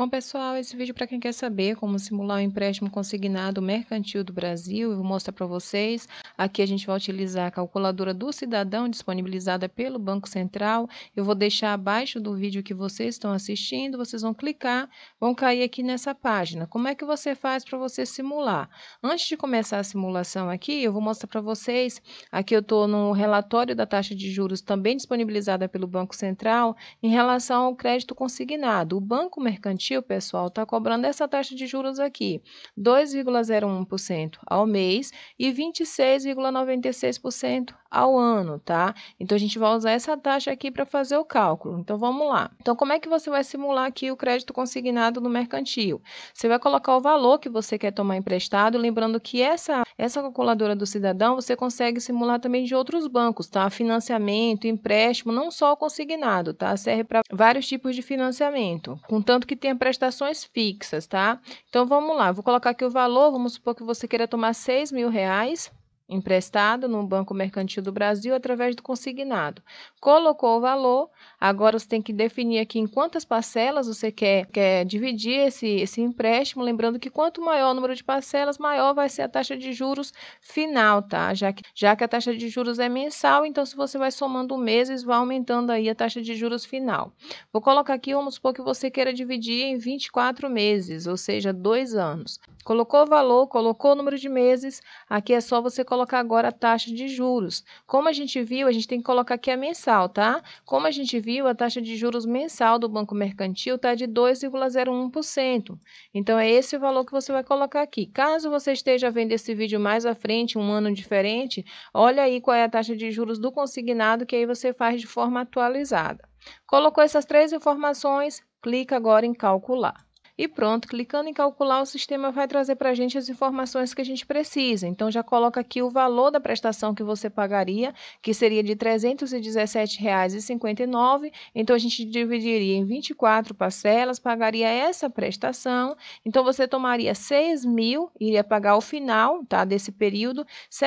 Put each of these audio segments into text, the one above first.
Bom, pessoal, esse vídeo é para quem quer saber como simular o um empréstimo consignado mercantil do Brasil, eu vou mostrar para vocês. Aqui a gente vai utilizar a calculadora do cidadão disponibilizada pelo Banco Central. Eu vou deixar abaixo do vídeo que vocês estão assistindo, vocês vão clicar, vão cair aqui nessa página. Como é que você faz para você simular? Antes de começar a simulação aqui, eu vou mostrar para vocês, aqui eu estou no relatório da taxa de juros também disponibilizada pelo Banco Central em relação ao crédito consignado. O Banco Mercantil investiu, pessoal, está cobrando essa taxa de juros aqui, 2,01% ao mês e 26,96% ao ano, tá? Então a gente vai usar essa taxa aqui para fazer o cálculo. Então vamos lá. Então como é que você vai simular aqui o crédito consignado no mercantil? Você vai colocar o valor que você quer tomar emprestado, lembrando que essa essa calculadora do cidadão você consegue simular também de outros bancos, tá? Financiamento, empréstimo, não só o consignado, tá? Serve para vários tipos de financiamento, contanto que tenha prestações fixas, tá? Então vamos lá, vou colocar aqui o valor, vamos supor que você queira tomar 6 mil reais emprestado no Banco Mercantil do Brasil através do consignado. Colocou o valor, agora você tem que definir aqui em quantas parcelas você quer, quer dividir esse, esse empréstimo, lembrando que quanto maior o número de parcelas, maior vai ser a taxa de juros final, tá? Já que, já que a taxa de juros é mensal, então se você vai somando meses, vai aumentando aí a taxa de juros final. Vou colocar aqui, vamos supor que você queira dividir em 24 meses, ou seja, dois anos. Colocou o valor, colocou o número de meses, aqui é só você colocar colocar agora a taxa de juros. Como a gente viu, a gente tem que colocar aqui a mensal, tá? Como a gente viu, a taxa de juros mensal do Banco Mercantil está de 2,01%. Então, é esse o valor que você vai colocar aqui. Caso você esteja vendo esse vídeo mais à frente, um ano diferente, olha aí qual é a taxa de juros do consignado, que aí você faz de forma atualizada. Colocou essas três informações, clica agora em calcular. E pronto, clicando em calcular, o sistema vai trazer para a gente as informações que a gente precisa. Então, já coloca aqui o valor da prestação que você pagaria, que seria de R$ 317,59. Então, a gente dividiria em 24 parcelas, pagaria essa prestação. Então, você tomaria R$ 6.000, iria pagar ao final tá, desse período R$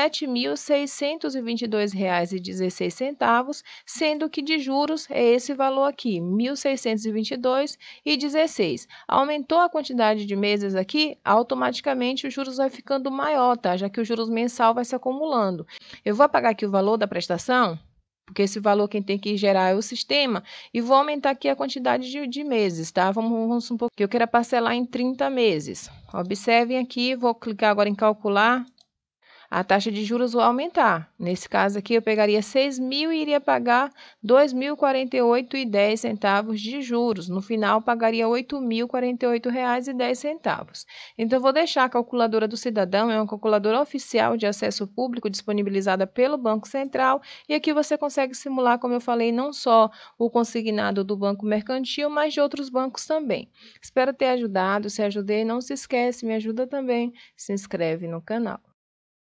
7.622,16, sendo que de juros é esse valor aqui, R$ 1.622,16. Aumentando aumentou a quantidade de meses aqui, automaticamente os juros vai ficando maior, tá? Já que o juros mensal vai se acumulando. Eu vou apagar aqui o valor da prestação, porque esse valor quem tem que gerar é o sistema, e vou aumentar aqui a quantidade de, de meses, tá? Vamos, vamos supor que eu queira parcelar em 30 meses. Observem aqui, vou clicar agora em calcular a taxa de juros vai aumentar. Nesse caso aqui, eu pegaria 6 mil e iria pagar 2.048,10 centavos de juros. No final, pagaria R$ 8.048,10. Então, vou deixar a calculadora do cidadão, é uma calculadora oficial de acesso público disponibilizada pelo Banco Central. E aqui você consegue simular, como eu falei, não só o consignado do Banco Mercantil, mas de outros bancos também. Espero ter ajudado. Se ajudei, não se esquece, me ajuda também. Se inscreve no canal.